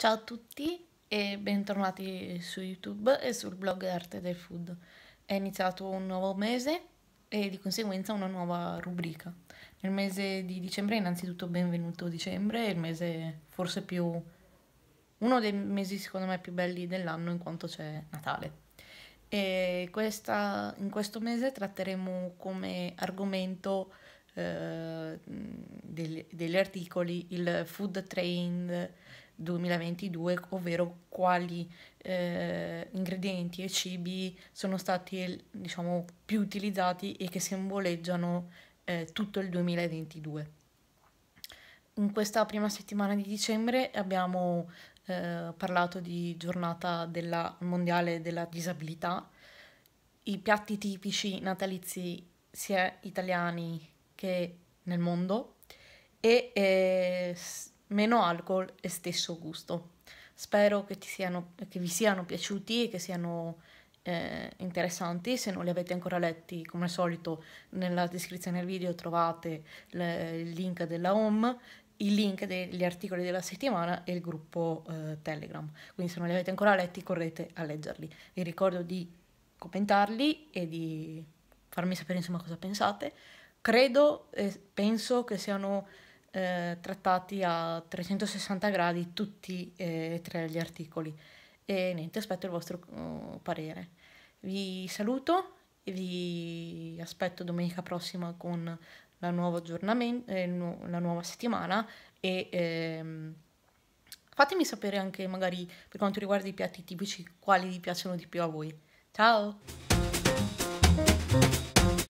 Ciao a tutti e bentornati su YouTube e sul blog Arte del Food. È iniziato un nuovo mese e di conseguenza una nuova rubrica. Nel mese di dicembre innanzitutto benvenuto dicembre, il mese forse più... uno dei mesi secondo me più belli dell'anno in quanto c'è Natale. E questa, in questo mese tratteremo come argomento eh, degli, degli, articoli il food trained 2022, ovvero quali eh, ingredienti e cibi sono stati diciamo, più utilizzati e che simboleggiano eh, tutto il 2022. In questa prima settimana di dicembre abbiamo eh, parlato di giornata della mondiale della disabilità, i piatti tipici natalizi sia italiani che nel mondo e eh, meno alcol e stesso gusto. Spero che, siano, che vi siano piaciuti e che siano eh, interessanti. Se non li avete ancora letti, come al solito, nella descrizione del video trovate le, il link della home, i link degli articoli della settimana e il gruppo eh, Telegram. Quindi se non li avete ancora letti, correte a leggerli. Vi ricordo di commentarli e di farmi sapere insomma cosa pensate. Credo e penso che siano eh, trattati a 360 gradi tutti eh, e eh, tre gli articoli. E niente, aspetto il vostro uh, parere. Vi saluto e vi aspetto domenica prossima con la nuova aggiornamento, eh, nu- la nuova settimana e ehm, fatemi sapere anche magari per quanto riguarda i piatti tipici quali vi piacciono di più a voi. Ciao!